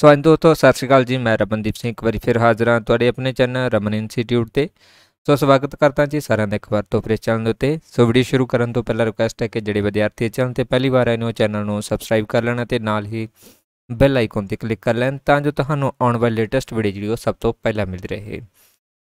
ਸੋ ਅੰਦੋ ਤੋਂ ਸਤਿ ਸ਼੍ਰੀ ਅਕਾਲ ਜੀ ਮੈਂ ਰਮਨਦੀਪ ਸਿੰਘ ਇੱਕ ਵਾਰੀ ਫਿਰ ਹਾਜ਼ਰ ਹਾਂ ਤੁਹਾਡੇ ਆਪਣੇ ਚੈਨਲ ਰਮਨ ਇੰਸਟੀਚਿਊਟ ਤੇ ਸੋ ਸਵਾਗਤ ਕਰਦਾ ਜੀ ਸਾਰਿਆਂ ਦਾ ਇੱਕ ਵਾਰ ਤੋਂ ਫਿਰ ਚੈਨਲ ਦੇ ਉੱਤੇ ਸੋ ਵੀਡੀਓ ਸ਼ੁਰੂ ਕਰਨ ਤੋਂ ਪਹਿਲਾਂ ਰਿਕੁਐਸਟ ਹੈ ਕਿ ਜਿਹੜੇ ਵਿਦਿਆਰਥੀ ਚੈਨਲ ਤੇ ਪਹਿਲੀ ਵਾਰ ਆਏ ਨੇ ਉਹ ਚੈਨਲ ਨੂੰ ਸਬਸਕ੍ਰਾਈਬ ਕਰ ਲੈਣਾ ਤੇ ਨਾਲ ਹੀ ਬੈਲ ਆਈਕਨ ਤੇ ਕਲਿੱਕ ਕਰ ਲੈਣ ਤਾਂ ਜੋ ਤੁਹਾਨੂੰ ਆਉਣ ਵਾਲੀ ਲੇਟੈਸਟ ਵੀਡੀਓ ਜਿਹੜੀ ਉਹ ਸਭ ਤੋਂ ਪਹਿਲਾਂ ਮਿਲਦੀ ਰਹੇ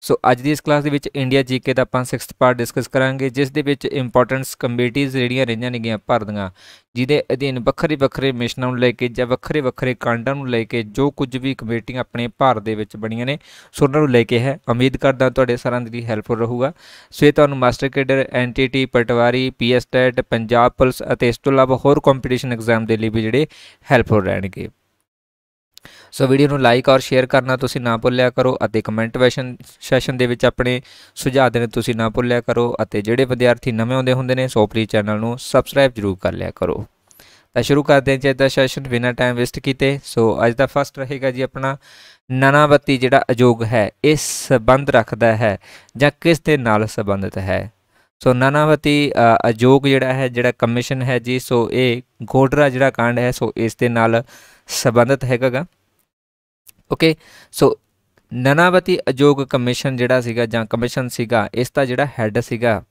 ਸੋ ਅੱਜ ਦੀ ਇਸ ਕਲਾਸ ਦੇ ਵਿੱਚ ਇੰਡੀਆ ਜੀਕੇ ਦਾ ਆਪਾਂ 6th ਪਾਰਟ ਡਿਸਕਸ ਕਰਾਂਗੇ ਜਿਸ ਦੇ ਵਿੱਚ ਇੰਪੋਰਟੈਂਟਸ ਕਮੇਟੀਆਂ ਜਿਹੜੀਆਂ ਰਹੀਆਂ ਨੇਗੀਆਂ ਭਾਰਤ ਭਰਦੀਆਂ ਜਿਹਦੇ ਅਧੀਨ ਵੱਖਰੇ ਵੱਖਰੇ ਮਿਸ਼ਨਾਂ ਨੂੰ ਲੈ ਕੇ ਜਾਂ ਵੱਖਰੇ ਵੱਖਰੇ ਕਾਂਡਾਂ ਨੂੰ ਲੈ ਕੇ ਜੋ ਕੁਝ ਵੀ ਕਮੇਟੀਆਂ ਆਪਣੇ ਭਾਰਤ ਦੇ ਵਿੱਚ ਬਣੀਆਂ ਨੇ ਸੋ ਉਹਨਾਂ ਨੂੰ ਲੈ ਕੇ ਹੈ ਉਮੀਦ ਕਰਦਾ ਤੁਹਾਡੇ ਸਾਰਿਆਂ ਦੀ ਹੈਲਪਫੁਲ ਰਹੂਗਾ ਸੋ ਇਹ ਤੁਹਾਨੂੰ master cadre NTT patwari PSTET e Punjab police ਅਤੇ ਇਸ ਤੋਂ ਇਲਾਵਾ ਹੋਰ ਕੰਪੀਟੀਸ਼ਨ ਐਗਜ਼ਾਮ ਦੇ ਲਈ ਵੀ ਜਿਹੜੇ ਹੈਲਪਫੁਲ ਰਹਿਣਗੇ ਸੋ ਵੀਡੀਓ ਨੂੰ ਲਾਈਕ ਔਰ ਸ਼ੇਅਰ ਕਰਨਾ ਤੁਸੀਂ ਨਾ ਭੁੱਲਿਆ ਕਰੋ ਅਤੇ ਕਮੈਂਟ ਵੈਸ਼ਨ ਸੈਸ਼ਨ ਦੇ ਵਿੱਚ ਆਪਣੇ ਸੁਝਾਅ ਦੇਣੇ ਤੁਸੀਂ ਨਾ ਭੁੱਲਿਆ ਕਰੋ ਅਤੇ ਜਿਹੜੇ ਵਿਦਿਆਰਥੀ ਨਵੇਂ ਆਉਂਦੇ ਹੁੰਦੇ ਨੇ ਸੋ ਪਲੀਜ਼ ਚੈਨਲ ਨੂੰ ਸਬਸਕ੍ਰਾਈਬ ਜ਼ਰੂਰ ਕਰ ਲਿਆ ਕਰੋ ਤਾਂ ਸ਼ੁਰੂ ਕਰਦੇ ਹਾਂ ਜੀ ਅੱਜ ਦਾ ਸੈਸ਼ਨ ਬਿਨਾਂ ਟਾਈਮ ਵੇਸਟ ਕੀਤੇ ਸੋ ਅੱਜ ਦਾ ਫਸਟ ਰਹੇਗਾ ਜੀ ਆਪਣਾ ਨਨਾਵਤੀ ਜਿਹੜਾ ਅਯੋਗ ਹੈ ਇਹ ਸੰਬੰਧ ਰੱਖਦਾ ਹੈ ਜਾਂ ਕਿਸ ਦੇ ਨਾਲ ਸੰਬੰਧਿਤ ਹੈ ਸੋ ਨਨਾਵਤੀ ਅਯੋਗ ਜਿਹੜਾ ਹੈ ਜਿਹੜਾ ਕਮਿਸ਼ਨ ਹੈ ਜੀ ਸੋ ਇਹ ਗੋਡਰਾ ਜਿਹੜਾ ਕਾਂਡ ਹੈ ਸੋ ਇਸ ਦੇ ਨਾਲ ਸੰਬੰਧਿਤ ਹੈਗਾਗਾ ਓਕੇ ਸੋ ਨਨਾਵਤੀ ਅਯੋਗ ਕਮਿਸ਼ਨ ਜਿਹੜਾ ਸੀਗਾ ਜਾਂ ਕਮਿਸ਼ਨ ਸੀਗਾ ਇਸ ਦਾ ਜਿਹੜਾ ਹੈੱਡ ਸੀਗਾ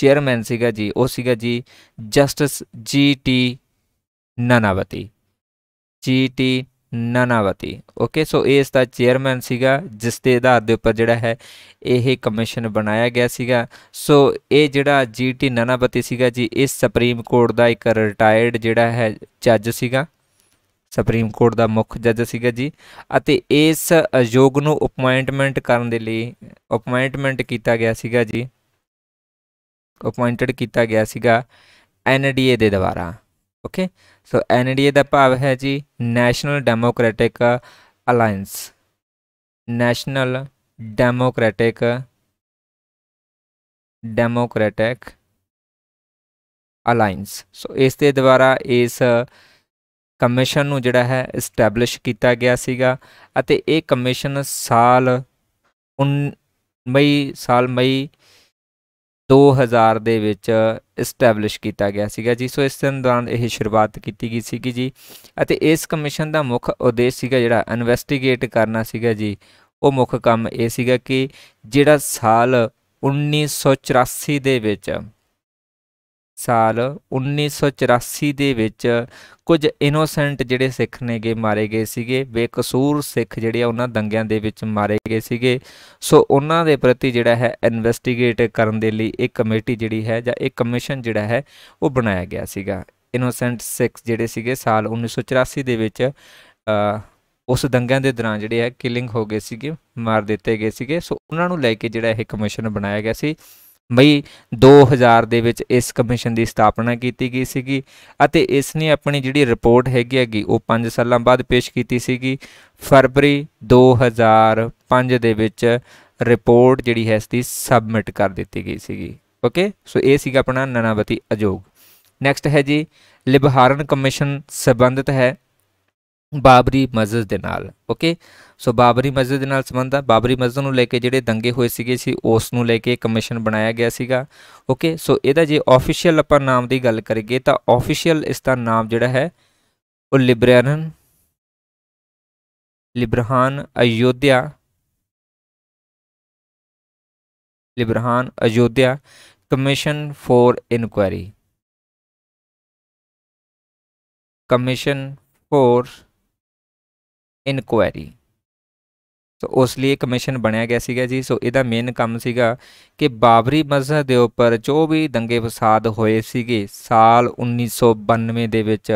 ਚੇਅਰਮੈਨ ਸੀਗਾ ਜੀ ਉਹ ਸੀਗਾ ਜੀ justice G T ਨਨਾਵਤੀ G T ਨਨਾਵਤੀ okay so ਇਹ ਇਸ ਦਾ ਚੇਅਰਮੈਨ ਸੀਗਾ ਜਿਸ ਦੇ ਆਧਾਰ ਦੇ ਉੱਪਰ ਜਿਹੜਾ ਹੈ ਇਹ ਕਮਿਸ਼ਨ ਬਣਾਇਆ ਗਿਆ ਸੀਗਾ ਸੋ ਇਹ ਜਿਹੜਾ ਜੀਟੀ ਨਨਾਵਤੀ ਸੀਗਾ ਜੀ ਇਸ ਸੁਪਰੀਮ ਕੋਰਟ ਦਾ ਇੱਕ ਰਿਟਾਇਰਡ ਜਿਹੜਾ ਹੈ ਜੱਜ ਸੀਗਾ ਸੁਪਰੀਮ ਕੋਰਟ ਦਾ ਮੁੱਖ ਜੱਜ ਸੀਗਾ ਜੀ ਅਤੇ ਇਸ ਯੋਗ ਨੂੰ ਅਪਾਇੰਟਮੈਂਟ ਕਰਨ ਦੇ ਲਈ ਅਪਾਇੰਟਮੈਂਟ ਕੀਤਾ ਗਿਆ ਸੀਗਾ ਜੀ ਅਪਾਇੰਟਡ ਕੀਤਾ ਗਿਆ ਸੀਗਾ ਐਨਡੀਏ ਦੇ ਦੁਆਰਾ ਓਕੇ ਸੋ ਐਨਡੀਏ ਦਾ ਭਾਵ ਹੈ ਜੀ national democratic alliance national democratic democratic alliance so ਇਸ ਦੇ ਦੁਆਰਾ ਇਸ ਕਮਿਸ਼ਨ ਨੂੰ ਜਿਹੜਾ ਹੈ ਐਸਟੈਬਲਿਸ਼ ਕੀਤਾ ਗਿਆ ਸੀਗਾ ਅਤੇ ਇਹ ਕਮਿਸ਼ਨ ਸਾਲ 19 ਮਈ ਸਾਲ ਮਈ 2000 ਦੇ ਵਿੱਚ ਐਸਟੈਬਲਿਸ਼ ਕੀਤਾ ਗਿਆ ਸੀਗਾ ਜੀ ਸੋ ਇਸ ਦੌਰਾਨ ਇਹ ਸ਼ੁਰੂਆਤ ਕੀਤੀ ਗਈ ਸੀਗੀ ਜੀ ਅਤੇ ਇਸ ਕਮਿਸ਼ਨ ਦਾ ਮੁੱਖ ਉਦੇਸ਼ ਸੀਗਾ ਜਿਹੜਾ ਇਨਵੈਸਟੀਗੇਟ ਕਰਨਾ ਸੀਗਾ ਜੀ ਉਹ ਮੁੱਖ ਕੰਮ ਇਹ ਸੀਗਾ ਕਿ ਜਿਹੜਾ ਸਾਲ 1984 ਦੇ ਵਿੱਚ ਸਾਲ 1984 ਦੇ ਵਿੱਚ ਕੁਝ ਇਨੋਸੈਂਟ ਜਿਹੜੇ ਸਿੱਖ ਨੇਗੇ ਮਾਰੇ ਗਏ ਸੀਗੇ ਬੇਕਸੂਰ ਸਿੱਖ ਜਿਹੜੇ ਆ ਉਹਨਾਂ ਦੰਗਿਆਂ ਦੇ ਵਿੱਚ ਮਾਰੇ ਗਏ ਸੀਗੇ ਸੋ ਉਹਨਾਂ ਦੇ ਪ੍ਰਤੀ ਜਿਹੜਾ ਹੈ ਇਨਵੈਸਟੀਗੇਟ ਕਰਨ ਦੇ ਲਈ ਇੱਕ ਕਮੇਟੀ ਜਿਹੜੀ ਹੈ ਜਾਂ ਇੱਕ ਕਮਿਸ਼ਨ ਜਿਹੜਾ ਹੈ ਉਹ ਬਣਾਇਆ ਗਿਆ ਸੀਗਾ ਇਨੋਸੈਂਟ ਸਿੱਖ ਜਿਹੜੇ ਸੀਗੇ ਸਾਲ 1984 ਦੇ ਵਿੱਚ ਉਸ ਦੰਗਿਆਂ ਦੇ ਦੌਰਾਨ ਜਿਹੜੇ ਹੈ ਕਿਲਿੰਗ ਹੋ ਗਏ ਸੀਗੇ ਮਾਰ ਦਿੱਤੇ ਗਏ ਸੀਗੇ ਸੋ ਉਹਨਾਂ ਨੂੰ ਲੈ ਕੇ ਜਿਹੜਾ ਇਹ ਕਮਿਸ਼ਨ ਬਣਾਇਆ ਗਿਆ ਸੀ ਮਈ 2000 ਦੇ ਵਿੱਚ ਇਸ ਕਮਿਸ਼ਨ ਦੀ ਸਥਾਪਨਾ ਕੀਤੀ ਗਈ ਸੀਗੀ ਅਤੇ ਇਸ ਨੇ ਆਪਣੀ ਜਿਹੜੀ ਰਿਪੋਰਟ ਹੈਗੀ ਹੈਗੀ ਉਹ 5 ਸਾਲਾਂ ਬਾਅਦ ਪੇਸ਼ ਕੀਤੀ ਸੀਗੀ ਫਰਵਰੀ 2005 ਦੇ ਵਿੱਚ ਰਿਪੋਰਟ ਜਿਹੜੀ ਹੈ ਇਸ ਦੀ ਸਬਮਿਟ ਕਰ ਦਿੱਤੀ ਗਈ ਸੀਗੀ ਓਕੇ ਸੋ ਇਹ ਸੀਗਾ ਆਪਣਾ ਨਨਾਵਤੀ ਅਯੋਗ ਨੈਕਸਟ ਹੈ ਜੀ ਲਿਬਹਾਰਨ ਕਮਿਸ਼ਨ ਸੰਬੰਧਿਤ ਹੈ ਬਾਬਰੀ ਮਸਜਿਦ ਦੇ ਨਾਲ ਓਕੇ ਸੋ ਬਾਬਰੀ ਮਸਜਿਦ ਦੇ ਨਾਲ ਸੰਬੰਧ ਆ ਬਾਬਰੀ ਮਸਜਿਦ ਨੂੰ ਲੈ ਕੇ ਜਿਹੜੇ ਦੰਗੇ ਹੋਏ ਸੀਗੇ ਸੀ ਉਸ ਨੂੰ ਲੈ ਕੇ ਕਮਿਸ਼ਨ ਬਣਾਇਆ ਗਿਆ ਸੀਗਾ ਓਕੇ ਸੋ ਇਹਦਾ ਜੇ ਆਫੀਸ਼ੀਅਲ ਆਪਾਂ ਨਾਮ ਦੀ ਗੱਲ ਕਰੀਏ ਤਾਂ ਆਫੀਸ਼ੀਅਲ ਇਸ ਦਾ ਨਾਮ ਜਿਹੜਾ ਹੈ ਉਹ Liberhan Liberhan Ayodhya Liberhan Ayodhya commission for inquiry commission for inquiry so ਉਸ ਲਈ ਕਮਿਸ਼ਨ ਬਣਿਆ ਗਿਆ ਸੀਗਾ ਜੀ ਸੋ ਇਹਦਾ ਮੇਨ ਕੰਮ ਸੀਗਾ ਕਿ ਬਾਬਰੀ ਮਸਜਿਦ ਦੇ ਉੱਪਰ ਜੋ ਵੀ ਦੰਗੇ ਫਸਾਦ ਹੋਏ ਸੀਗੇ ਸਾਲ 1992 ਦੇ ਵਿੱਚ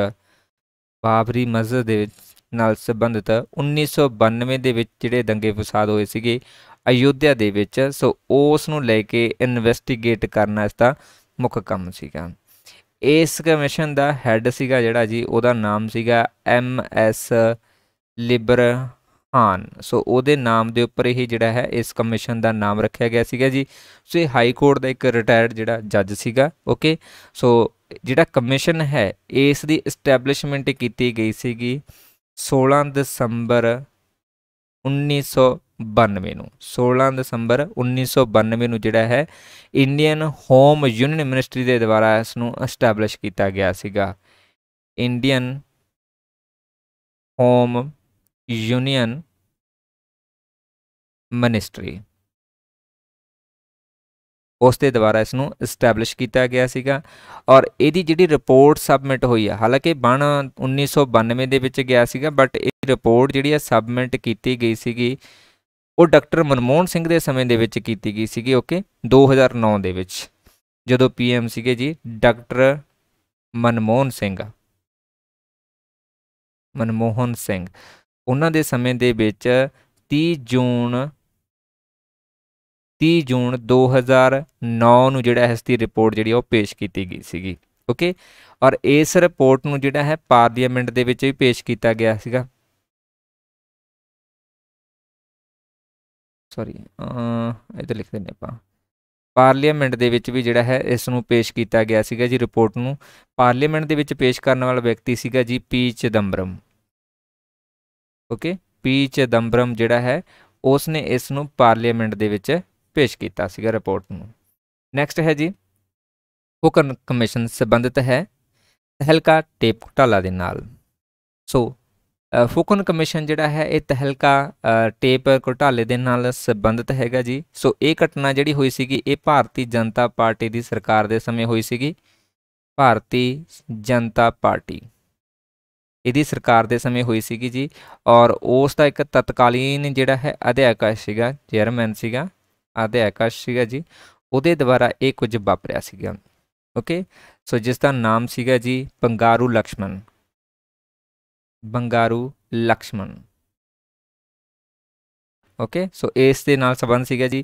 ਬਾਬਰੀ ਮਸਜਿਦ ਦੇ ਨਾਲ ਸੰਬੰਧਿਤ 1992 ਦੇ ਵਿੱਚ ਜਿਹੜੇ ਦੰਗੇ ਫਸਾਦ ਹੋਏ ਸੀਗੇ ਅਯੁੱਧਿਆ ਦੇ ਵਿੱਚ ਸੋ ਉਸ ਨੂੰ ਲੈ ਕੇ ਇਨਵੈਸਟੀਗੇਟ ਕਰਨਾ ਇਸ ਦਾ ਮੁੱਖ ਕੰਮ ਸੀਗਾ ਇਸ ਕਮਿਸ਼ਨ ਦਾ ਹੈੱਡ ਸੀਗਾ ਜਿਹੜਾ ਜੀ ਉਹਦਾ ਨਾਮ ਸੀਗਾ M S Liberhan so ਉਹਦੇ ਨਾਮ ਦੇ ਉੱਪਰ ਇਹ ਜਿਹੜਾ ਹੈ ਇਸ ਕਮਿਸ਼ਨ ਦਾ ਨਾਮ ਰੱਖਿਆ ਗਿਆ ਸੀਗਾ ਜੀ ਸੋ ਇਹ ਹਾਈ ਕੋਰਟ ਦਾ ਇੱਕ ਰਿਟਾਇਰਡ ਜਿਹੜਾ ਜੱਜ ਸੀਗਾ ਓਕੇ ਸੋ ਜਿਹੜਾ ਕਮਿਸ਼ਨ ਹੈ ਇਸ ਦੀ ਐਸਟੈਬਲਿਸ਼ਮੈਂਟ ਕੀਤੀ ਗਈ ਸੀਗੀ 16 ਦਸੰਬਰ 1992 ਨੂੰ 16 ਦਸੰਬਰ 1992 ਨੂੰ ਜਿਹੜਾ ਹੈ ਇੰਡੀਅਨ ਹੋਮ ਯੂਨੀਅਨ ਮਿਨਿਸਟਰੀ ਦੇ ਦੁਆਰਾ ਇਸ ਨੂੰ ਐਸਟੈਬਲਿਸ਼ ਕੀਤਾ ਗਿਆ ਸੀਗਾ ਇੰਡੀਅਨ ਹੋਮ ਯੂਨੀਅਨ ਮਿਨਿਸਟਰੀ ਉਸ ਦੇ ਦੁਆਰਾ ਇਸ ਨੂੰ ਐਸਟੈਬਲਿਸ਼ ਕੀਤਾ ਗਿਆ ਸੀਗਾ ਔਰ ਇਹਦੀ ਜਿਹੜੀ ਰਿਪੋਰਟ ਸਬਮਿਟ ਹੋਈ ਆ ਹਾਲਾਂਕਿ ਬਣ 1992 ਦੇ ਵਿੱਚ ਗਿਆ ਸੀਗਾ ਬਟ ਇਹ ਰਿਪੋਰਟ ਜਿਹੜੀ ਆ ਸਬਮਿਟ ਕੀਤੀ ਗਈ ਸੀਗੀ ਉਹ ਡਾਕਟਰ ਮਨਮੋਹਨ ਸਿੰਘ ਦੇ ਸਮੇਂ ਦੇ ਵਿੱਚ ਕੀਤੀ ਗਈ ਸੀਗੀ ਓਕੇ 2009 ਦੇ ਵਿੱਚ ਜਦੋਂ ਪੀਐਮ ਸੀਗੇ ਜੀ ਡਾਕਟਰ ਮਨਮੋਹਨ ਸਿੰਘ ਮਨਮੋਹਨ ਸਿੰਘ ਉਹਨਾਂ ਦੇ ਸਮੇਂ ਦੇ ਵਿੱਚ 30 ਜੂਨ 30 ਜੂਨ 2009 ਨੂੰ ਜਿਹੜਾ ਹੈ ਇਸ ਦੀ ਰਿਪੋਰਟ ਜਿਹੜੀ ਉਹ ਪੇਸ਼ ਕੀਤੀ ਗਈ ਸੀਗੀ ਓਕੇ ਔਰ ਇਸ ਰਿਪੋਰਟ ਨੂੰ ਜਿਹੜਾ ਹੈ ਪਾਰਲੀਮੈਂਟ ਦੇ ਵਿੱਚ ਵੀ ਪੇਸ਼ ਕੀਤਾ ਗਿਆ ਸੀਗਾ ਸੌਰੀ ਇਹ ਤਾਂ ਲਿਖ ਦਿੰਨੇ ਆਪਾਂ ਪਾਰਲੀਮੈਂਟ ਦੇ ਵਿੱਚ ਵੀ ਜਿਹੜਾ ਹੈ ਇਸ ਨੂੰ ਪੇਸ਼ ਕੀਤਾ ਗਿਆ ਸੀਗਾ ਜੀ ਰਿਪੋਰਟ ਨੂੰ ਪਾਰਲੀਮੈਂਟ ਦੇ ਵਿੱਚ ਪੇਸ਼ ਕਰਨ ਵਾਲਾ ਵਿਅਕਤੀ ਸੀਗਾ ਜੀ ਪੀ ਚਦੰਬਰਮ ਓਕੇ ਪੀ ਚਿਦੰਬਰਮ ਜਿਹੜਾ ਹੈ ਉਸ ਨੇ ਇਸ ਨੂੰ ਪਾਰਲੀਮੈਂਟ ਦੇ ਵਿੱਚ ਪੇਸ਼ ਕੀਤਾ ਸੀਗਾ ਰਿਪੋਰਟ ਨੂੰ ਨੈਕਸਟ ਹੈ ਜੀ ਹੁਕਮ ਕਮਿਸ਼ਨ ਸੰਬੰਧਿਤ ਹੈ ਤਹਿਲਕਾ ਟੇਪ ਘਟਾਲਾ ਦੇ ਨਾਲ ਸੋ ਫੁਕਨ ਕਮਿਸ਼ਨ ਜਿਹੜਾ ਹੈ ਇਹ ਤਹਿਲਕਾ ਟੇਪ ਘਟਾਲੇ ਦੇ ਨਾਲ ਸੰਬੰਧਿਤ ਹੈਗਾ ਜੀ ਸੋ ਇਹ ਘਟਨਾ ਜਿਹੜੀ ਹੋਈ ਸੀਗੀ ਇਹ ਭਾਰਤੀ ਜਨਤਾ ਪਾਰਟੀ ਦੀ ਸਰਕਾਰ ਦੇ ਸਮੇਂ ਹੋਈ ਸੀਗੀ ਭਾਰਤੀ ਜਨਤਾ ਪਾਰਟੀ ਇਹਦੀ ਸਰਕਾਰ ਦੇ ਸਮੇਂ ਹੋਈ ਸੀਗੀ ਜੀ ਔਰ ਉਸ ਦਾ ਇੱਕ ਤਤਕਾਲੀਨ ਜਿਹੜਾ ਹੈ ਅਧਿਆਕਾ ਸੀਗਾ ਚੇਅਰਮੈਨ ਸੀਗਾ ਅਧਿਆਕਾ ਸੀਗਾ ਜੀ ਉਹਦੇ ਦੁਆਰਾ ਇਹ ਕੁਝ ਵਾਪਰਿਆ ਸੀਗਾ ਓਕੇ ਸੋ ਜਿਸ ਦਾ ਨਾਮ ਸੀਗਾ ਜੀ ਬੰਗਾਰੂ ਲక్ష్మణ ਬੰਗਾਰੂ ਲక్ష్మణ ਓਕੇ ਸੋ ਇਸ ਦੇ ਨਾਲ ਸੰਬੰਧ ਸੀਗਾ ਜੀ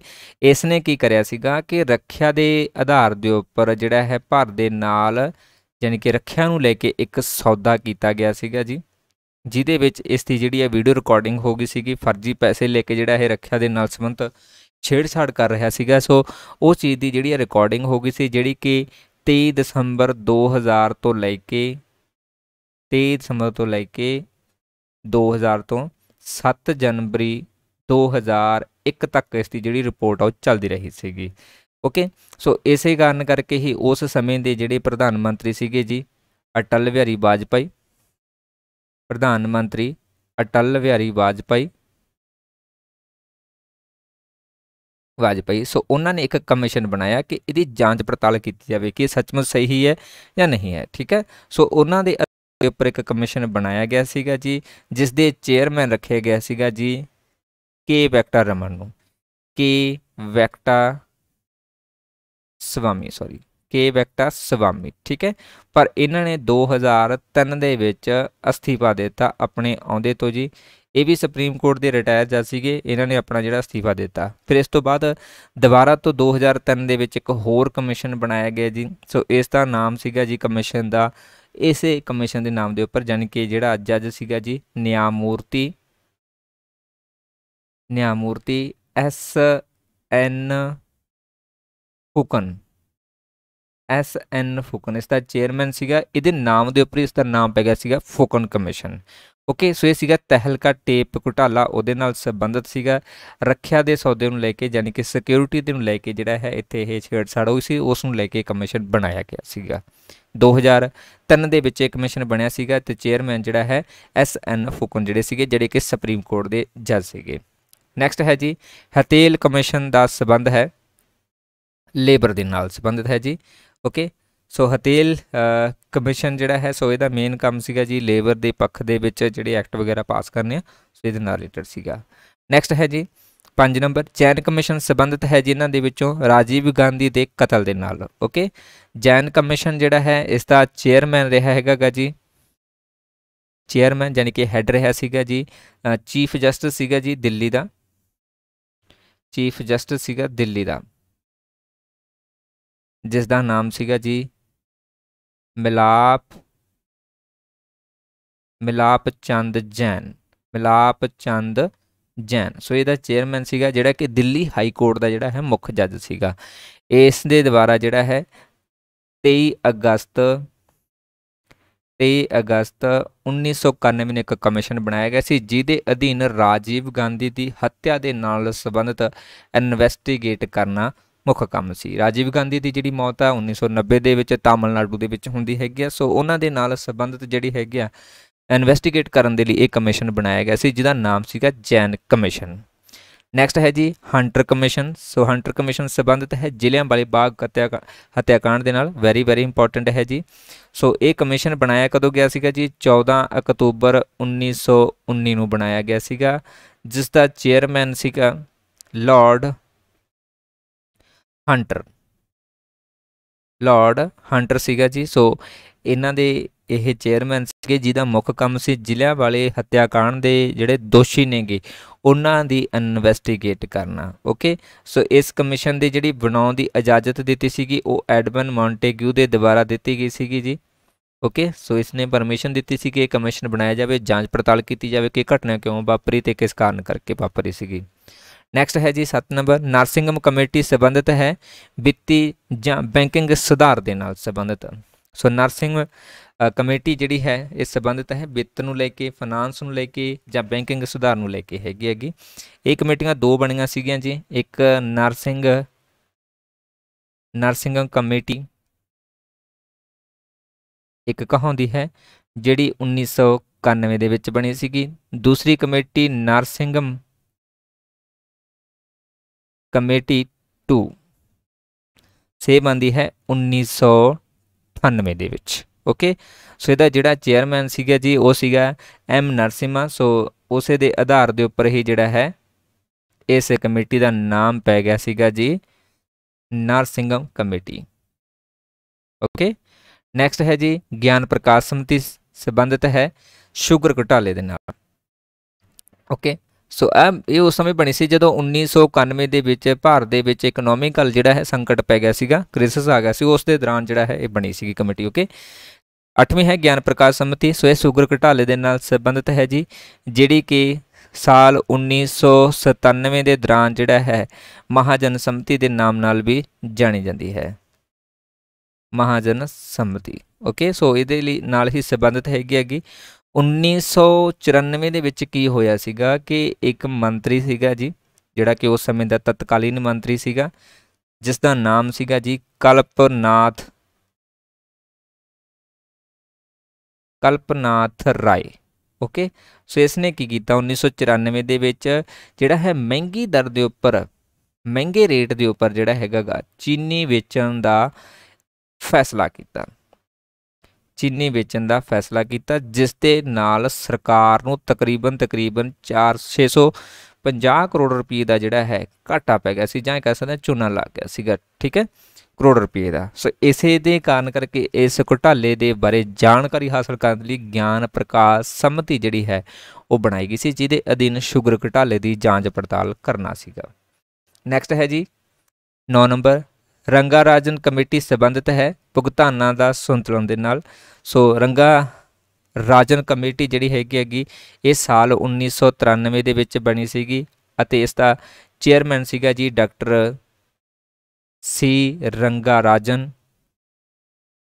ਇਸ ਨੇ ਕੀ ਕਰਿਆ ਸੀਗਾ ਕਿ ਰੱਖਿਆ ਦੇ ਆਧਾਰ ਦੇ ਉੱਪਰ ਜਿਹੜਾ ਹੈ ਭਾਰਤ ਦੇ ਨਾਲ ਯਾਨੀ ਕਿ ਰੱਖਿਆ ਨੂੰ ਲੈ ਕੇ ਇੱਕ ਸੌਦਾ ਕੀਤਾ ਗਿਆ ਸੀਗਾ ਜੀ ਜਿਹਦੇ ਵਿੱਚ ਇਸ ਦੀ ਜਿਹੜੀ ਹੈ ਵੀਡੀਓ ਰਿਕਾਰਡਿੰਗ ਹੋ ਗਈ ਸੀਗੀ ਫਰਜ਼ੀ ਪੈਸੇ ਲੈ ਕੇ ਜਿਹੜਾ ਇਹ ਰੱਖਿਆ ਦੇ ਨਾਲ ਸੰਬੰਧ ਛੇੜਛਾੜ ਕਰ ਰਿਹਾ ਸੀਗਾ ਸੋ ਉਹ ਚੀਜ਼ ਦੀ ਜਿਹੜੀ ਰਿਕਾਰਡਿੰਗ ਹੋ ਗਈ ਸੀ ਜਿਹੜੀ ਕਿ 23 ਦਸੰਬਰ 2000 ਤੋਂ ਲੈ ਕੇ 23 ਦਸੰਬਰ ਤੋਂ ਲੈ ਕੇ 2000 ਤੋਂ 7 ਜਨਵਰੀ 2001 ਤੱਕ ਇਸ ਦੀ ਜਿਹੜੀ ਰਿਪੋਰਟ ਆ ਉਹ ਚੱਲਦੀ ਰਹੀ ਸੀਗੀ ਓਕੇ ਸੋ ਇਸੇ ਕਾਰਨ ਕਰਕੇ ਹੀ ਉਸ ਸਮੇਂ ਦੇ ਜਿਹੜੇ ਪ੍ਰਧਾਨ ਮੰਤਰੀ ਸੀਗੇ ਜੀ ਅਟਲ ਬਿਹਾਰੀ ਵਾਜਪਾਈ ਪ੍ਰਧਾਨ ਮੰਤਰੀ ਅਟਲ ਬਿਹਾਰੀ ਵਾਜਪਾਈ ਵਾਜਪਾਈ ਸੋ ਉਹਨਾਂ ਨੇ ਇੱਕ ਕਮਿਸ਼ਨ ਬਣਾਇਆ ਕਿ ਇਹਦੀ ਜਾਂਚ ਪੜਤਾਲ ਕੀਤੀ ਜਾਵੇ ਕਿ ਇਹ ਸੱਚਮੁੱਚ ਸਹੀ ਹੈ ਜਾਂ ਨਹੀਂ ਹੈ ਠੀਕ ਹੈ ਸੋ ਉਹਨਾਂ ਦੇ ਉੱਪਰ ਇੱਕ ਕਮਿਸ਼ਨ ਬਣਾਇਆ ਗਿਆ ਸੀਗਾ ਜੀ ਜਿਸ ਦੇ ਚੇਅਰਮੈਨ ਰੱਖੇ ਗਿਆ ਸੀਗਾ ਜੀ ਕੇ ਵੈਕਟਰ ਰਮਨ ਨੂੰ K Venkataswamy sorry K Venkataswamy ਠੀਕ ਹੈ ਪਰ ਇਹਨਾਂ ਨੇ 2003 ਦੇ ਵਿੱਚ ਅਸਤੀਫਾ ਦਿੱਤਾ ਆਪਣੇ ਆਉਂਦੇ ਤੋਂ ਜੀ ਇਹ ਵੀ ਸੁਪਰੀਮ ਕੋਰਟ ਦੇ ਰਿਟਾਇਰ ਜੱਜ ਸੀਗੇ ਇਹਨਾਂ ਨੇ ਆਪਣਾ ਜਿਹੜਾ ਅਸਤੀਫਾ ਦਿੱਤਾ ਫਿਰ ਇਸ ਤੋਂ ਬਾਅਦ ਦੁਬਾਰਾ ਤੋਂ 2003 ਦੇ ਵਿੱਚ ਇੱਕ ਹੋਰ ਕਮਿਸ਼ਨ ਬਣਾਇਆ ਗਿਆ ਜੀ ਸੋ ਇਸ ਦਾ ਨਾਮ ਸੀਗਾ ਜੀ ਕਮਿਸ਼ਨ ਦਾ ਇਸੇ ਕਮਿਸ਼ਨ ਦੇ ਨਾਮ ਦੇ ਉੱਪਰ ਜਾਨੀ ਕਿ ਜਿਹੜਾ ਜੱਜ ਸੀਗਾ ਜੀ ਨਿਆਮੂਰਤੀ ਨਿਆਮੂਰਤੀ ਐਸ ਐਨ ਫੁਕਨ ਐਸ ਐਨ ਫੁਕਨ ਇਸ ਦਾ ਚੇਅਰਮੈਨ ਸੀਗਾ ਇਹਦੇ ਨਾਮ ਦੇ ਉੱਪਰ ਇਸ ਦਾ ਨਾਮ ਪੈ ਗਿਆ ਸੀਗਾ ਫੁਕਨ ਕਮਿਸ਼ਨ ਓਕੇ ਸੋ ਇਹ ਸੀਗਾ ਤਹਿਲਕਾ ਟੇਪ ਘੁਟਾਲਾ ਉਹਦੇ ਨਾਲ ਸੰਬੰਧਿਤ ਸੀਗਾ ਰੱਖਿਆ ਦੇ ਸੌਦੇ ਨੂੰ ਲੈ ਕੇ ਯਾਨੀ ਕਿ ਸਿਕਿਉਰਿਟੀ ਦੇ ਨੂੰ ਲੈ ਕੇ ਜਿਹੜਾ ਹੈ ਇੱਥੇ ਇਹ ਛੇੜਛਾੜ ਹੋਈ ਸੀ ਉਸ ਨੂੰ ਲੈ ਕੇ ਕਮਿਸ਼ਨ ਬਣਾਇਆ ਗਿਆ ਸੀਗਾ 2003 ਦੇ ਵਿੱਚ ਇਹ ਕਮਿਸ਼ਨ ਬਣਿਆ ਸੀਗਾ ਤੇ ਚੇਅਰਮੈਨ ਜਿਹੜਾ ਹੈ ਐਸ ਐਨ ਫੁਕਨ ਜਿਹੜੇ ਸੀਗੇ ਜਿਹੜੇ ਕਿ ਸੁਪਰੀਮ ਕੋਰਟ ਦੇ ਜੱਜ ਸੀਗੇ ਨੈਕਸਟ ਹੈ ਜੀ ਹਤੇਲ ਕਮਿਸ਼ਨ ਦਾ ਸਬੰਧ ਹੈ ਲੇਬਰ ਦੇ ਨਾਲ ਸੰਬੰਧਿਤ ਹੈ ਜੀ ਓਕੇ ਸੋ ਹਤੇਲ ਕਮਿਸ਼ਨ ਜਿਹੜਾ ਹੈ ਸੋ ਇਹਦਾ ਮੇਨ ਕੰਮ ਸੀਗਾ ਜੀ ਲੇਬਰ ਦੇ ਪੱਖ ਦੇ ਵਿੱਚ ਜਿਹੜੇ ਐਕਟ ਵਗੈਰਾ ਪਾਸ ਕਰਨੇ ਆ ਸੋ ਇਹਦੇ ਨਾਲ ਰਿਲੇਟਡ ਸੀਗਾ ਨੈਕਸਟ ਹੈ ਜੀ 5 ਨੰਬਰ ਜੈਨ ਕਮਿਸ਼ਨ ਸੰਬੰਧਿਤ ਹੈ ਜਿਨ੍ਹਾਂ ਦੇ ਵਿੱਚੋਂ ਰਾਜੀਵ ਗਾਂਧੀ ਦੇ ਕਤਲ ਦੇ ਨਾਲ ਓਕੇ ਜੈਨ ਕਮਿਸ਼ਨ ਜਿਹੜਾ ਹੈ ਇਸ ਦਾ ਚੇਅਰਮੈਨ ਰਿਹਾ ਗਾ ਜੀ ਚੇਅਰਮੈਨ ਯਾਨੀ ਕਿ ਹੈਡ ਰਿਹਾ ਸੀਗਾ ਜੀ ਚੀਫ ਜਸਟਿਸ ਸੀਗਾ ਜੀ ਦਿੱਲੀ ਦਾ ਚੀਫ ਜਸਟਿਸ ਸੀਗਾ ਦਿੱਲੀ ਦਾ ਜਿਸ ਦਾ ਨਾਮ ਸੀਗਾ ਜੀ ਮਿਲਾਪ ਮਿਲਾਪ ਚੰਦ ਜੈਨ ਮਿਲਾਪ ਚੰਦ ਜੈਨ ਸੋ ਇਹਦਾ ਚੇਅਰਮੈਨ ਸੀਗਾ ਜਿਹੜਾ ਕਿ ਦਿੱਲੀ ਹਾਈ ਕੋਰਟ ਦਾ ਜਿਹੜਾ ਹੈ ਮੁੱਖ ਜੱਜ ਸੀਗਾ ਇਸ ਦੇ ਦੁਆਰਾ ਜਿਹੜਾ ਹੈ 23 ਅਗਸਤ 23 ਅਗਸਤ 1991 ਨੂੰ ਇੱਕ ਕਮਿਸ਼ਨ ਬਣਾਇਆ ਗਿਆ ਸੀ ਜਿਹਦੇ ਅਧੀਨ ਰਾਜੀਵ ਗਾਂਧੀ ਦੀ ਹੱਤਿਆ ਦੇ ਨਾਲ ਸੰਬੰਧਿਤ ਇਨਵੈਸਟੀਗੇਟ ਕਰਨਾ ਮੁੱਖ ਕੰਮ ਸੀ ਰਾਜੀਵ ਗਾਂਧੀ ਦੀ ਜਿਹੜੀ ਮੌਤ ਆ 1990 ਦੇ ਵਿੱਚ ਤਾਮਿਲਨਾਡੂ ਦੇ ਵਿੱਚ ਹੁੰਦੀ ਹੈਗੀ ਆ ਸੋ ਉਹਨਾਂ ਦੇ ਨਾਲ ਸੰਬੰਧਿਤ ਜਿਹੜੀ ਹੈਗੀ ਆ ਇਨਵੈਸਟੀਗੇਟ ਕਰਨ ਦੇ ਲਈ ਇਹ ਕਮਿਸ਼ਨ ਬਣਾਇਆ ਗਿਆ ਸੀ ਜਿਹਦਾ ਨਾਮ ਸੀਗਾ ਜੈਨ ਕਮਿਸ਼ਨ ਨੈਕਸਟ ਹੈ ਜੀ Hunter commission so Hunter commission ਸੰਬੰਧਿਤ ਹੈ ਜ਼ਿਲ੍ਹਿਆਂ ਵਾਲੇ ਬਾਗ ਹੱਤਿਆਕਾਂਡ ਦੇ ਨਾਲ ਵੈਰੀ ਵੈਰੀ ਇੰਪੋਰਟੈਂਟ ਹੈ ਜੀ ਸੋ ਇਹ ਕਮਿਸ਼ਨ ਬਣਾਇਆ ਕਦੋਂ ਗਿਆ ਸੀਗਾ ਜੀ 14 ਅਕਤੂਬਰ 1919 ਨੂੰ ਬਣਾਇਆ ਗਿਆ ਸੀਗਾ ਜਿਸ ਦਾ ਚੇਅਰਮੈਨ ਸੀਗਾ ਲਾਰਡ ਹੰਟਰ ਲਾਰਡ ਹੰਟਰ ਸੀਗਾ ਜੀ ਸੋ ਇਹਨਾਂ ਦੇ ਇਹ ਚੇਅਰਮੈਨ ਸੀਗੇ ਜਿਹਦਾ ਮੁੱਖ ਕੰਮ ਸੀ ਜ਼ਿਲ੍ਹਿਆਂ ਵਾਲੇ ਹੱਤਿਆਕਾਂਡ ਦੇ ਜਿਹੜੇ ਦੋਸ਼ੀ ਨੇਗੇ ਉਹਨਾਂ ਦੀ ਇਨਵੈਸਟੀਗੇਟ ਕਰਨਾ ਓਕੇ ਸੋ ਇਸ ਕਮਿਸ਼ਨ ਦੀ ਜਿਹੜੀ ਬਣਾਉਣ ਦੀ ਇਜਾਜ਼ਤ ਦਿੱਤੀ ਸੀਗੀ ਉਹ ਐਡਮਨ ਮੌਂਟੇਗਿਊ ਦੇ ਦੁਆਰਾ ਦਿੱਤੀ ਗਈ ਸੀਗੀ ਜੀ ਓਕੇ ਸੋ ਇਸ ਨੇ ਪਰਮਿਸ਼ਨ ਦਿੱਤੀ ਸੀ ਕਿ ਇਹ ਕਮਿਸ਼ਨ ਬਣਾਇਆ ਜਾਵੇ ਜਾਂਚ ਪੜਤਾਲ ਕੀਤੀ ਜਾਵੇ ਕਿ ਘਟਨਾ ਕਿਉਂ ਵਾਪਰੀ ਤੇ ਕਿਸ ਕਾਰਨ ਕਰਕੇ ਵਾਪਰੀ ਸੀਗੀ ਨੈਕਸਟ ਹੈ ਜੀ 7 ਨੰਬਰ ਨਰਸਿੰਗਮ ਕਮੇਟੀ ਸੰਬੰਧਿਤ ਹੈ ਵਿੱਤੀ ਜਾਂ ਬੈਂਕਿੰਗ ਸੁਧਾਰ ਦੇ ਨਾਲ ਸੰਬੰਧਿਤ ਸੋ ਨਰਸਿੰਗ ਕਮੇਟੀ ਜਿਹੜੀ ਹੈ ਇਹ ਸੰਬੰਧਿਤ ਹੈ ਵਿੱਤ ਨੂੰ ਲੈ ਕੇ ਫਾਈਨਾਂਸ ਨੂੰ ਲੈ ਕੇ ਜਾਂ ਬੈਂਕਿੰਗ ਸੁਧਾਰ ਨੂੰ ਲੈ ਕੇ ਹੈਗੀ ਹੈਗੀ ਇਹ ਕਮੇਟੀਆਂ ਦੋ ਬਣੀਆਂ ਸੀਗੀਆਂ ਜੀ ਇੱਕ ਨਰਸਿੰਗ ਨਰਸਿੰਗ ਕਮੇਟੀ ਇੱਕ ਕਹਾਉਂਦੀ ਹੈ ਜਿਹੜੀ 1991 ਦੇ ਵਿੱਚ ਬਣੀ ਸੀਗੀ ਦੂਸਰੀ ਕਮੇਟੀ ਨਰਸਿੰਗਮ ਕਮੇਟੀ 2 ਸੇ ਬੰਦੀ ਹੈ 1998 ਦੇ ਵਿੱਚ ਓਕੇ ਸੋ ਇਹਦਾ ਜਿਹੜਾ ਚੇਅਰਮੈਨ ਸੀਗਾ ਜੀ ਉਹ ਸੀਗਾ ਐਮ ਨਰਸਿਮਾ ਸੋ ਉਸੇ ਦੇ ਆਧਾਰ ਦੇ ਉੱਪਰ ਹੀ ਜਿਹੜਾ ਹੈ ਇਸ ਕਮੇਟੀ ਦਾ ਨਾਮ ਪੈ ਗਿਆ ਸੀਗਾ ਜੀ ਨਰਸਿੰਘਮ ਕਮੇਟੀ ਓਕੇ ਨੈਕਸਟ ਹੈ ਜੀ ਗਿਆਨ ਪ੍ਰਕਾਸ਼ ਸਮਿਤੀ ਸੰਬੰਧਿਤ ਹੈ ਸ਼ੂਗਰ ਘਟਾਲੇ ਦੇ ਨਾਲ ਓਕੇ ਸੋ ਇਹ ਉਸ ਸਮੇਂ ਬਣੀ ਸੀ ਜਦੋਂ 1991 ਦੇ ਵਿੱਚ ਭਾਰਤ ਦੇ ਵਿੱਚ ਇਕਨੋਮਿਕਲ ਜਿਹੜਾ ਹੈ ਸੰਕਟ ਪੈ ਗਿਆ ਸੀਗਾ ਕ੍ਰਾਈਸਿਸ ਆ ਗਿਆ ਸੀ ਉਸ ਦੇ ਦੌਰਾਨ ਜਿਹੜਾ ਹੈ ਇਹ ਬਣੀ ਸੀਗੀ ਕਮੇਟੀ ਓਕੇ ਅੱਠਵੀਂ ਹੈ ਗਿਆਨ ਪ੍ਰਕਾਸ਼ ਸਮਿਤੀ ਸੋ ਇਹ ਸ਼ੂਗਰ ਘਟਾਲੇ ਦੇ ਨਾਲ ਸੰਬੰਧਿਤ ਹੈ ਜੀ ਜਿਹੜੀ ਕਿ ਸਾਲ 1997 ਦੇ ਦੌਰਾਨ ਜਿਹੜਾ ਹੈ ਮਹਾਜਨ ਸਮਿਤੀ ਦੇ ਨਾਮ ਨਾਲ ਵੀ ਜਾਣੀ ਜਾਂਦੀ ਹੈ ਮਹਾਜਨ ਸਮਿਤੀ ਓਕੇ ਸੋ ਇਹਦੇ ਲਈ ਨਾਲ ਹੀ ਸੰਬੰਧਿਤ ਹੈਗੀ ਹੈਗੀ 1994 ਦੇ ਵਿੱਚ ਕੀ ਹੋਇਆ ਸੀਗਾ ਕਿ ਇੱਕ ਮੰਤਰੀ ਸੀਗਾ ਜੀ ਜਿਹੜਾ ਕਿ ਉਸ ਸਮੇਂ ਦਾ ਤਤਕਾਲੀਨ ਮੰਤਰੀ ਸੀਗਾ ਜਿਸ ਦਾ ਨਾਮ ਸੀਗਾ ਜੀ ਕਲਪਨਾਥ ਕਲਪਨਾਥ ਰਾਏ ਓਕੇ ਸੋ ਇਸ ਨੇ ਕੀ ਕੀਤਾ 1994 ਦੇ ਵਿੱਚ ਜਿਹੜਾ ਹੈ ਮਹਿੰਗੀ ਦਰ ਦੇ ਉੱਪਰ ਮਹਿੰਗੇ ਰੇਟ ਦੇ ਉੱਪਰ ਜਿਹੜਾ ਹੈਗਾਗਾ ਚੀਨੀ ਵੇਚਣ ਦਾ ਫੈਸਲਾ ਕੀਤਾ ਚੀਨੀ ਵੇਚਣ ਦਾ ਫੈਸਲਾ ਕੀਤਾ ਜਿਸ ਦੇ ਨਾਲ ਸਰਕਾਰ ਨੂੰ ਤਕਰੀਬਨ ਤਕਰੀਬਨ 4650 ਕਰੋੜ ਰੁਪਏ ਦਾ ਜਿਹੜਾ ਹੈ ਘਾਟਾ ਪੈ ਗਿਆ ਸੀ ਜਾਂ ਕਹਿ ਸਕਦੇ ਚੂਨਾ ਲੱਗ ਗਿਆ ਸੀਗਾ ਠੀਕ ਹੈ ਕਰੋੜ ਰੁਪਏ ਦਾ ਸੋ ਇਸੇ ਦੇ ਕਾਰਨ ਕਰਕੇ ਇਸ ਘਟਾਲੇ ਦੇ ਬਾਰੇ ਜਾਣਕਾਰੀ ਹਾਸਲ ਕਰਨ ਲਈ ਗਿਆਨ ਪ੍ਰਕਾਸ਼ ਸਮਤੀ ਜਿਹੜੀ ਹੈ ਉਹ ਬਣਾਈ ਗਈ ਸੀ ਜਿਹਦੇ ਅਧੀਨ ਸ਼ੂਗਰ ਘਟਾਲੇ ਦੀ ਜਾਂਚ ਪੜਤਾਲ ਕਰਨਾ ਸੀਗਾ ਨੈਕਸਟ ਹੈ ਜੀ 9 ਨੰਬਰ ਰੰਗਾ ਰਾਜਨ ਕਮੇਟੀ ਸੰਬੰਧਿਤ ਹੈ ਭੁਗਤਾਨਾਂ ਦਾ ਸੰਤੁਲਨ ਦੇ ਨਾਲ ਸੋ ਰੰਗਾ ਰਾਜਨ ਕਮੇਟੀ ਜਿਹੜੀ ਹੈਗੀ ਹੈਗੀ ਇਹ ਸਾਲ 1993 ਦੇ ਵਿੱਚ ਬਣੀ ਸੀਗੀ ਅਤੇ ਇਸ ਦਾ ਚੇਅਰਮੈਨ ਸੀਗਾ ਜੀ ਡਾਕਟਰ ਸੀ ਰੰਗਾ ਰਾਜਨ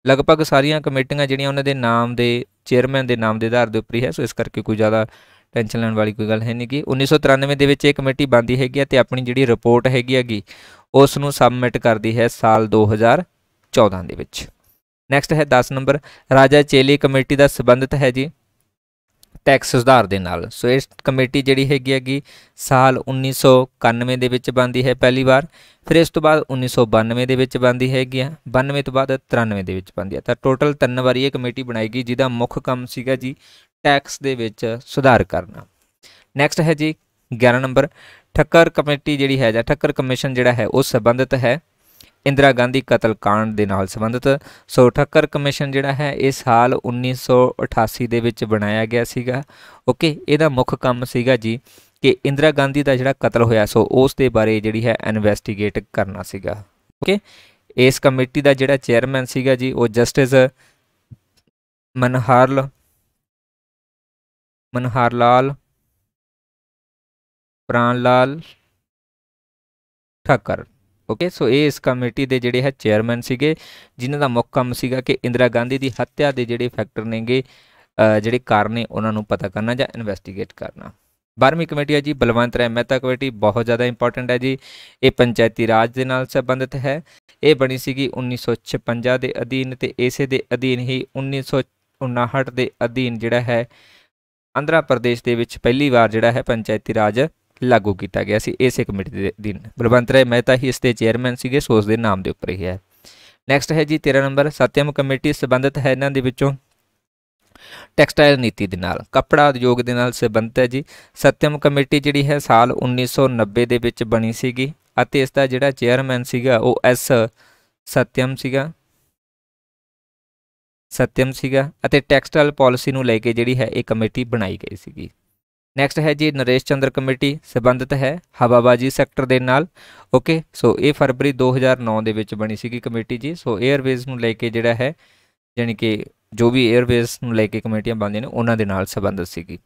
ਲਗਭਗ ਸਾਰੀਆਂ ਕਮੇਟੀਆਂ ਜਿਹੜੀਆਂ ਉਹਨਾਂ ਦੇ ਨਾਮ ਦੇ ਚੇਅਰਮੈਨ ਦੇ ਨਾਮ ਦੇ ਆਧਾਰ ਦੇ ਉੱਪਰ ਹੀ ਹੈ ਸੋ ਇਸ ਕਰਕੇ ਕੋਈ ਜ਼ਿਆਦਾ ਟੈਨਸ਼ਨ ਲੈਣ ਵਾਲੀ ਕੋਈ ਗੱਲ ਹੈ ਨਹੀਂ ਕਿ 1993 ਦੇ ਵਿੱਚ ਇਹ ਕਮੇਟੀ ਬਣਦੀ ਹੈਗੀ ਤੇ ਆਪਣੀ ਜਿਹੜੀ ਰਿਪੋਰਟ ਹੈਗੀ ਹੈਗੀ ਉਸ ਨੂੰ ਸਬਮਿਟ ਕਰਦੀ ਹੈ ਸਾਲ 2014 ਦੇ ਵਿੱਚ ਨੈਕਸਟ ਹੈ 10 ਨੰਬਰ ਰਾਜਾ ਚੇਲੀ ਕਮੇਟੀ ਦਾ ਸਬੰਧਤ ਹੈ ਜੀ ਟੈਕਸ ਸੁਧਾਰ ਦੇ ਨਾਲ ਸੋ ਇਸ ਕਮੇਟੀ ਜਿਹੜੀ ਹੈਗੀ ਹੈਗੀ ਸਾਲ 1991 ਦੇ ਵਿੱਚ ਬਣਦੀ ਹੈ ਪਹਿਲੀ ਵਾਰ ਫਿਰ ਇਸ ਤੋਂ ਬਾਅਦ 1992 ਦੇ ਵਿੱਚ ਬਣਦੀ ਹੈਗੀ ਆ 92 ਤੋਂ ਬਾਅਦ 93 ਦੇ ਵਿੱਚ ਬਣਦੀ ਹੈ ਤਾਂ ਟੋਟਲ ਤਿੰਨ ਵਾਰੀ ਇਹ ਕਮੇਟੀ ਬਣਾਈ ਗਈ ਜਿਹਦਾ ਮੁੱਖ ਕੰਮ ਸੀਗਾ ਜੀ ਟੈਕਸ ਦੇ ਵਿੱਚ ਸੁਧਾਰ ਕਰਨਾ ਨੈਕਸਟ ਹੈ ਜੀ 11 ਨੰਬਰ ਠੱਕਰ ਕਮੇਟੀ ਜਿਹੜੀ ਹੈ ਜਾਂ ਠੱਕਰ ਕਮਿਸ਼ਨ ਜਿਹੜਾ ਹੈ ਉਹ ਸੰਬੰਧਿਤ ਹੈ ਇੰਦਰਾ ਗਾਂਧੀ ਕਤਲ ਕਾਂਡ ਦੇ ਨਾਲ ਸੰਬੰਧਿਤ ਸੋ ਠੱਕਰ ਕਮਿਸ਼ਨ ਜਿਹੜਾ ਹੈ ਇਹ ਸਾਲ 1988 ਦੇ ਵਿੱਚ ਬਣਾਇਆ ਗਿਆ ਸੀਗਾ ਓਕੇ ਇਹਦਾ ਮੁੱਖ ਕੰਮ ਸੀਗਾ ਜੀ ਕਿ ਇੰਦਰਾ ਗਾਂਧੀ ਦਾ ਜਿਹੜਾ ਕਤਲ ਹੋਇਆ ਸੋ ਉਸ ਦੇ ਬਾਰੇ ਜਿਹੜੀ ਹੈ ਇਨਵੈਸਟੀਗੇਟ ਕਰਨਾ ਸੀਗਾ ਓਕੇ ਇਸ ਕਮੇਟੀ ਦਾ ਜਿਹੜਾ ਚੇਅਰਮੈਨ ਸੀਗਾ ਜੀ ਉਹ ਜਸਟਿਸ ਮਨਹਾਰਲ ਮਨਹਾਰ ਲਾਲ ਪ੍ਰਾਨ ਲਾਲ ਠਾਕਰ ਓਕੇ ਸੋ ਇਹ ਇਸ ਕਮੇਟੀ ਦੇ ਜਿਹੜੇ ਹੈ ਚੇਅਰਮੈਨ ਸੀਗੇ ਜਿਨ੍ਹਾਂ ਦਾ ਮੁੱਖ ਕੰਮ ਸੀਗਾ ਕਿ ਇੰਦਰਾ ਗਾਂਧੀ ਦੀ ਹੱਤਿਆ ਦੇ ਜਿਹੜੇ ਫੈਕਟਰ ਨੇਗੇ ਜਿਹੜੇ ਕਾਰਨ ਨੇ ਉਹਨਾਂ ਨੂੰ ਪਤਾ ਕਰਨਾ ਜਾਂ ਇਨਵੈਸਟੀਗੇਟ ਕਰਨਾ 12ਵੀਂ ਕਮੇਟੀ ਹੈ ਜੀ ਬਲਵੰਤ ਰਾਏ ਮਹਿਤਾ ਕਮੇਟੀ ਬਹੁਤ ਜ਼ਿਆਦਾ ਇੰਪੋਰਟੈਂਟ ਹੈ ਜੀ ਇਹ ਪੰਚਾਇਤੀ ਰਾਜ ਦੇ ਨਾਲ ਸੰਬੰਧਿਤ ਹੈ ਇਹ ਬਣੀ ਸੀਗੀ 1956 ਦੇ ਅਧੀਨ ਤੇ ਇਸੇ ਦੇ ਅਧੀਨ ਹੀ 1959 ਦੇ ਅਧੀਨ ਜਿਹੜਾ ਹੈ ਆਂਧਰਾ ਪ੍ਰਦੇਸ਼ ਦੇ ਵਿੱਚ ਪਹਿਲੀ ਵਾਰ ਜਿਹੜਾ ਹੈ ਪੰਚਾਇਤੀ ਰਾਜ ਲਾਗੂ ਕੀਤਾ ਗਿਆ ਸੀ ਇਸੇ ਕਮੇਟੀ ਦੇ ਦਿਨ ਬਲਵੰਤ ਰਾਏ ਮਹਿਤਾ ਹੀ ਇਸ ਦੇ ਚੇਅਰਮੈਨ ਸੀਗੇ ਸੋਸ ਦੇ ਨਾਮ ਦੇ ਉੱਪਰ ਹੀ ਹੈ ਨੈਕਸਟ ਹੈ ਜੀ 13 ਨੰਬਰ ਸਤਿਅਮ ਕਮੇਟੀ ਸੰਬੰਧਿਤ ਹੈ ਇਹਨਾਂ ਦੇ ਵਿੱਚੋਂ ਟੈਕਸਟਾਈਲ ਨੀਤੀ ਦੇ ਨਾਲ ਕੱਪੜਾ ਉਦਯੋਗ ਦੇ ਨਾਲ ਸੰਬੰਧਿਤ ਹੈ ਜੀ ਸਤਿਅਮ ਕਮੇਟੀ ਜਿਹੜੀ ਹੈ ਸਾਲ 1990 ਦੇ ਵਿੱਚ ਬਣੀ ਸੀਗੀ ਅਤੇ ਇਸ ਦਾ ਜਿਹੜਾ ਚੇਅਰਮੈਨ ਸੀਗਾ ਉਹ ਐਸ ਸਤਿਅਮ ਸੀਗਾ ਸਤਿਅਮ ਸੀਗਾ ਅਤੇ ਟੈਕਸਟਾਈਲ ਪਾਲਿਸੀ ਨੂੰ ਲੈ ਕੇ ਜਿਹੜੀ ਹੈ ਇਹ ਕਮੇਟੀ ਬਣਾਈ ਗਈ ਸੀਗੀ ਨੈਕਸਟ ਹੈ ਜੀ ਨਰੇਸ਼ ਚੰਦਰ ਕਮੇਟੀ ਸਬੰਧਤ ਹੈ ਹਵਾਬਾਜੀ ਸੈਕਟਰ ਦੇ ਨਾਲ ਓਕੇ ਸੋ ਇਹ ਫਰਵਰੀ 2009 ਦੇ ਵਿੱਚ ਬਣੀ ਸੀਗੀ ਕਮੇਟੀ ਜੀ ਸੋ 에ਅਰਵੇਜ਼ ਨੂੰ ਲੈ ਕੇ ਜਿਹੜਾ ਹੈ ਯਾਨੀ ਕਿ ਜੋ ਵੀ 에ਅਰਵੇਜ਼ ਨੂੰ ਲੈ ਕੇ ਕਮੇਟੀਆਂ ਬਣਦੀਆਂ ਨੇ ਉਹਨਾਂ ਦੇ ਨਾਲ ਸਬੰਧਤ ਸੀਗੀ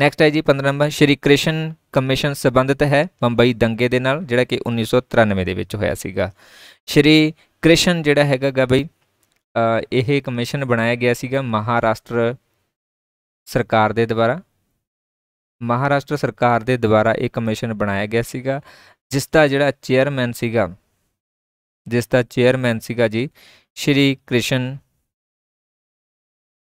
ਨੈਕਸਟ ਹੈ ਜੀ 15 ਨੰਬਰ ਸ਼੍ਰੀ ਕ੍ਰਿਸ਼ਨ ਕਮਿਸ਼ਨ ਸਬੰਧਤ ਹੈ ਮੁੰਬਈ ਦੰਗੇ ਦੇ ਨਾਲ ਜਿਹੜਾ ਕਿ 1993 ਦੇ ਵਿੱਚ ਹੋਇਆ ਸੀਗਾ ਸ਼੍ਰੀ ਕ੍ਰਿਸ਼ਨ ਜਿਹੜਾ ਹੈਗਾ ਗਾ ਬਈ ਇਹ ਕਮਿਸ਼ਨ ਬਣਾਇਆ ਗਿਆ ਸੀਗਾ ਮਹਾਰਾਸ਼ਟਰ ਸਰਕਾਰ ਦੇ ਦੁਆਰਾ ਮਹਾਰਾਸ਼ਟਰ ਸਰਕਾਰ ਦੇ ਦੁਆਰਾ ਇੱਕ ਕਮਿਸ਼ਨ ਬਣਾਇਆ ਗਿਆ ਸੀਗਾ ਜਿਸ ਦਾ ਜਿਹੜਾ ਚੇਅਰਮੈਨ ਸੀਗਾ ਜਿਸ ਦਾ ਚੇਅਰਮੈਨ ਸੀਗਾ ਜੀ ਸ਼੍ਰੀ ਕ੍ਰਿਸ਼ਨ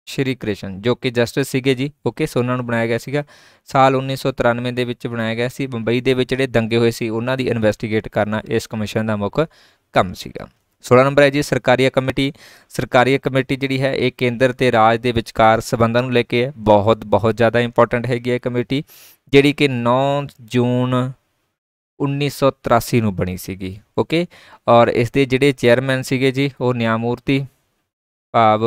ਸ਼੍ਰੀ ਕ੍ਰਿਸ਼ਨ ਜੋ ਕਿ ਜਸਟਿਸ ਸੀਗੇ ਜੀ ਓਕੇ ਸੋ ਉਹਨਾਂ ਨੂੰ ਬਣਾਇਆ ਗਿਆ ਸੀਗਾ ਸਾਲ 1993 ਦੇ ਵਿੱਚ ਬਣਾਇਆ ਗਿਆ ਸੀ ਬੰਬਈ ਦੇ ਵਿੱਚ ਜਿਹੜੇ ਦੰਗੇ ਹੋਏ ਸੀ ਉਹਨਾਂ ਦੀ ਇਨਵੈਸਟੀਗੇਟ ਕਰਨਾ ਇਸ ਕਮਿਸ਼ਨ ਦਾ ਮੁੱਖ ਕੰਮ ਸੀਗਾ 16 ਨੰਬਰ ਹੈ ਜੀ ਸਰਕਾਰੀਆ ਕਮੇਟੀ ਸਰਕਾਰੀਆ ਕਮੇਟੀ ਜਿਹੜੀ ਹੈ ਇਹ ਕੇਂਦਰ ਤੇ ਰਾਜ ਦੇ ਵਿਚਕਾਰ ਸਬੰਧਾਂ ਨੂੰ ਲੈ ਕੇ ਬਹੁਤ ਬਹੁਤ ਜ਼ਿਆਦਾ ਇੰਪੋਰਟੈਂਟ ਹੈਗੀ ਹੈ ਕਮੇਟੀ ਜਿਹੜੀ ਕਿ 9 ਜੂਨ 1983 ਨੂੰ ਬਣੀ ਸੀਗੀ ਓਕੇ ਔਰ ਇਸ ਦੇ ਜਿਹੜੇ ਚੇਅਰਮੈਨ ਸੀਗੇ ਜੀ ਉਹ ਨਿਆਮੂਰਤੀ ਭਾਵ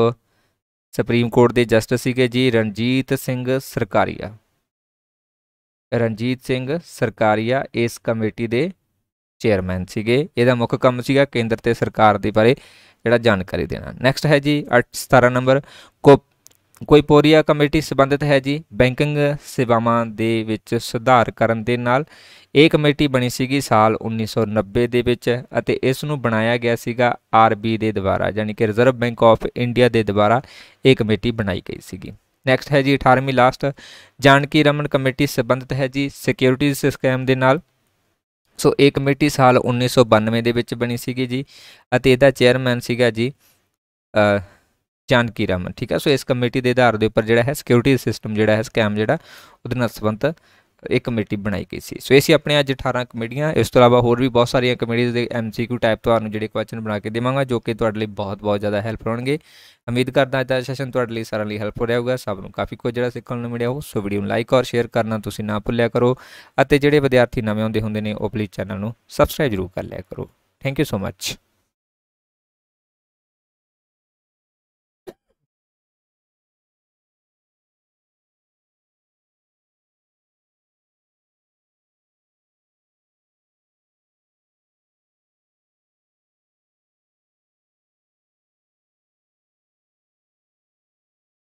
ਸੁਪਰੀਮ ਕੋਰਟ ਦੇ ਜਸਟਿਸ ਸੀਗੇ ਜੀ ਰਣਜੀਤ ਸਿੰਘ ਸਰਕਾਰੀਆ ਰਣਜੀਤ ਸਿੰਘ ਸਰਕਾਰੀਆ ਇਸ ਕਮੇਟੀ ਦੇ ਚੇਅਰਮੈਨ ਸੀਗੇ ਇਹਦਾ ਮੁੱਖ ਕੰਮ ਸੀਗਾ ਕੇਂਦਰ ਤੇ ਸਰਕਾਰ ਦੇ ਬਾਰੇ ਜਿਹੜਾ ਜਾਣਕਾਰੀ ਦੇਣਾ ਨੈਕਸਟ ਹੈ ਜੀ 17 ਨੰਬਰ ਕੋ ਕੋਈ ਪੋਰੀਆ ਕਮੇਟੀ ਸੰਬੰਧਿਤ ਹੈ ਜੀ ਬੈਂਕਿੰਗ ਸੇਵਾਵਾਂ ਦੇ ਵਿੱਚ ਸੁਧਾਰ ਕਰਨ ਦੇ ਨਾਲ ਇਹ ਕਮੇਟੀ ਬਣੀ ਸੀਗੀ ਸਾਲ 1990 ਦੇ ਵਿੱਚ ਅਤੇ ਇਸ ਨੂੰ ਬਣਾਇਆ ਗਿਆ ਸੀਗਾ ਆਰਬੀ ਦੇ ਦੁਆਰਾ ਯਾਨੀ ਕਿ ਰਿਜ਼ਰਵ ਬੈਂਕ ਆਫ ਇੰਡੀਆ ਦੇ ਦੁਆਰਾ ਇਹ ਕਮੇਟੀ ਬਣਾਈ ਗਈ ਸੀਗੀ ਨੈਕਸਟ ਹੈ ਜੀ 18ਵੀਂ ਲਾਸਟ ਜਾਨਕੀ ਰਮਨ ਕਮੇਟੀ ਸੰਬੰਧਿਤ ਹੈ ਜੀ ਸਿਕਿਉਰਿਟੀਜ਼ ਸਕੈਮ ਦੇ ਨਾਲ ਸੋ ਇਹ ਕਮੇਟੀ ਸਾਲ 1992 ਦੇ ਵਿੱਚ ਬਣੀ ਸੀਗੀ ਜੀ ਅਤੇ ਇਹਦਾ ਚੇਅਰਮੈਨ ਸੀਗਾ ਜੀ ਅ ਚਾਨਕੀ ਰਾਮਨ ਠੀਕ ਹੈ ਸੋ ਇਸ ਕਮੇਟੀ ਦੇ ਆਧਾਰ ਦੇ ਉੱਪਰ ਜਿਹੜਾ ਹੈ ਸਿਕਿਉਰਿਟੀ ਸਿਸਟਮ ਜਿਹੜਾ ਹੈ ਸਕੈਮ ਜਿਹੜਾ ਉਹਦੇ ਨਾਲ ਸੰਬੰਧ ਇਹ ਕਮੇਟੀ ਬਣਾਈ ਗਈ ਸੀ ਸੋ ਇਹ ਸੀ ਆਪਣੇ ਅੱਜ 18 ਕਮੇਟੀਆਂ ਇਸ ਤੋਂ ਇਲਾਵਾ ਹੋਰ ਵੀ ਬਹੁਤ ਸਾਰੀਆਂ ਕਮੇਟੀਆਂ ਦੇ ਐਮਸੀਕਿਊ ਟਾਈਪ ਤੁਹਾਨੂੰ ਜਿਹੜੇ ਕੁਐਸਚਨ ਬਣਾ ਕੇ ਦੇਵਾਂਗਾ ਜੋ ਕਿ ਤੁਹਾਡੇ ਲਈ ਬਹੁਤ ਬਹੁਤ ਜ਼ਿਆਦਾ ਹੈਲਪ ਹੋਣਗੇ ਉਮੀਦ ਕਰਦਾ ਅੱਜ ਦਾ ਸੈਸ਼ਨ ਤੁਹਾਡੇ ਲਈ ਸਾਰਿਆਂ ਲਈ ਹੈਲਪ ਹੋ ਰਿਹਾ ਹੋਊਗਾ ਸਭ ਨੂੰ ਕਾਫੀ ਕੁਝ ਜਿਹੜਾ ਸਿੱਖਣ ਨੂੰ ਮਿਲਿਆ ਹੋ ਸੋ ਵੀਡੀਓ ਨੂੰ ਲਾਈਕ ਔਰ ਸ਼ੇਅਰ ਕਰਨਾ ਤੁਸੀਂ ਨਾ ਭੁੱਲਿਆ ਕਰੋ ਅਤੇ ਜਿਹੜੇ ਵਿਦਿਆਰਥੀ ਨਵੇਂ ਆਉਂਦੇ ਹੁੰਦੇ ਨੇ ਉਹ ਪਲੀਜ਼ ਚੈਨਲ ਨੂੰ ਸਬਸਕ੍ਰਾਈਬ ਜ਼ਰੂਰ ਕਰ ਲਿਆ ਕਰੋ ਥੈਂਕ ਯੂ ਸੋ ਮੱਚ